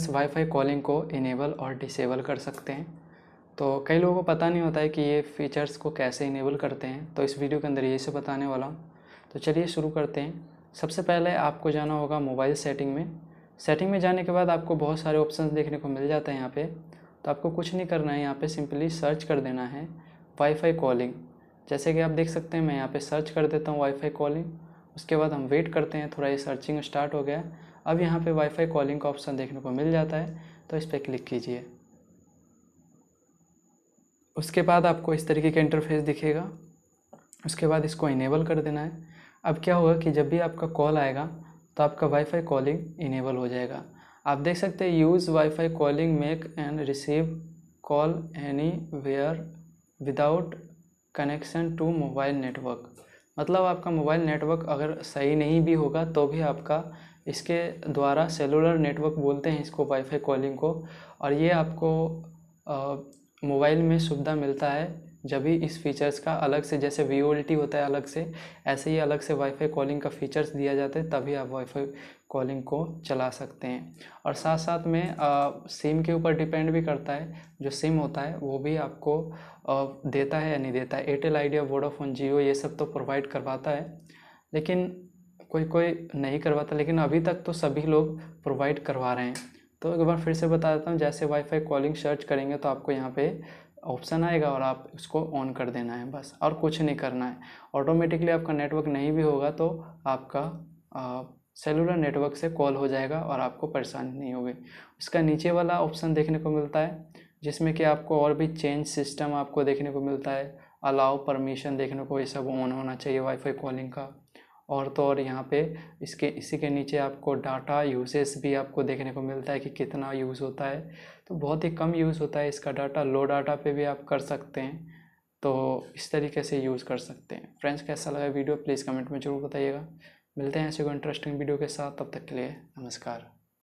इस WiFi calling को enable और डिसेबल कर सकते हैं तो कई लोगों को पता नहीं होता है कि ये फीचर्स को कैसे इनेबल करते हैं तो इस वीडियो के अंदर यही से बताने वाला हूँ तो चलिए शुरू करते हैं सबसे पहले आपको जाना होगा मोबाइल सेटिंग में सेटिंग में जाने के बाद आपको बहुत सारे ऑप्शन देखने को मिल जाते हैं यहाँ पे तो आपको कुछ नहीं करना है यहाँ पे सिंपली सर्च कर देना है वाईफाई कॉलिंग जैसे कि आप देख सकते हैं मैं यहाँ पे सर्च कर देता हूँ वाईफाई कॉलिंग उसके बाद हम वेट करते हैं थोड़ा ये सर्चिंग स्टार्ट हो गया अब यहाँ पे वाईफाई कॉलिंग का ऑप्शन देखने को मिल जाता है तो इस पर क्लिक कीजिए उसके बाद आपको इस तरीके का इंटरफेस दिखेगा उसके बाद इसको इनेबल कर देना है अब क्या होगा कि जब भी आपका कॉल आएगा तो आपका वाईफाई कॉलिंग इनेबल हो जाएगा आप देख सकते हैं use WiFi calling make and receive call anywhere without connection to mobile network मतलब आपका मोबाइल नेटवर्क अगर सही नहीं भी होगा तो भी आपका इसके द्वारा सेलुलर नेटवर्क बोलते हैं इसको वाईफाई कॉलिंग को और ये आपको मोबाइल में सुविधा मिलता है जब भी इस फीचर्स का अलग से जैसे वी होता है अलग से ऐसे ही अलग से वाईफाई कॉलिंग का फीचर्स दिया जाता है तभी आप वाईफाई कॉलिंग को चला सकते हैं और साथ साथ में आ, सिम के ऊपर डिपेंड भी करता है जो सिम होता है वो भी आपको आ, देता है या नहीं देता है एयरटेल आइडिया वोडाफोन जियो ये सब तो प्रोवाइड करवाता है लेकिन कोई कोई नहीं करवाता लेकिन अभी तक तो सभी लोग प्रोवाइड करवा रहे हैं तो एक बार फिर से बता देता हूँ जैसे वाईफाई कॉलिंग सर्च करेंगे तो आपको यहाँ पे ऑप्शन आएगा और आप इसको ऑन कर देना है बस और कुछ नहीं करना है ऑटोमेटिकली आपका नेटवर्क नहीं भी होगा तो आपका आ, सेलुलर नेटवर्क से कॉल हो जाएगा और आपको परेशानी नहीं होगी उसका नीचे वाला ऑप्शन देखने को मिलता है जिसमें कि आपको और भी चेंज सिस्टम आपको देखने को मिलता है अलाउ परमिशन देखने को ये सब ऑन होना चाहिए वाईफाई कॉलिंग का और तो और यहाँ पे इसके इसी के नीचे आपको डाटा यूसेस भी आपको देखने को मिलता है कि कितना यूज़ होता है तो बहुत ही कम यूज़ होता है इसका डाटा लो डाटा पे भी आप कर सकते हैं तो इस तरीके से यूज़ कर सकते हैं फ्रेंड्स कैसा लगा वीडियो प्लीज़ कमेंट में ज़रूर बताइएगा मिलते हैं ऐसे को इंटरेस्टिंग वीडियो के साथ तब तक के लिए नमस्कार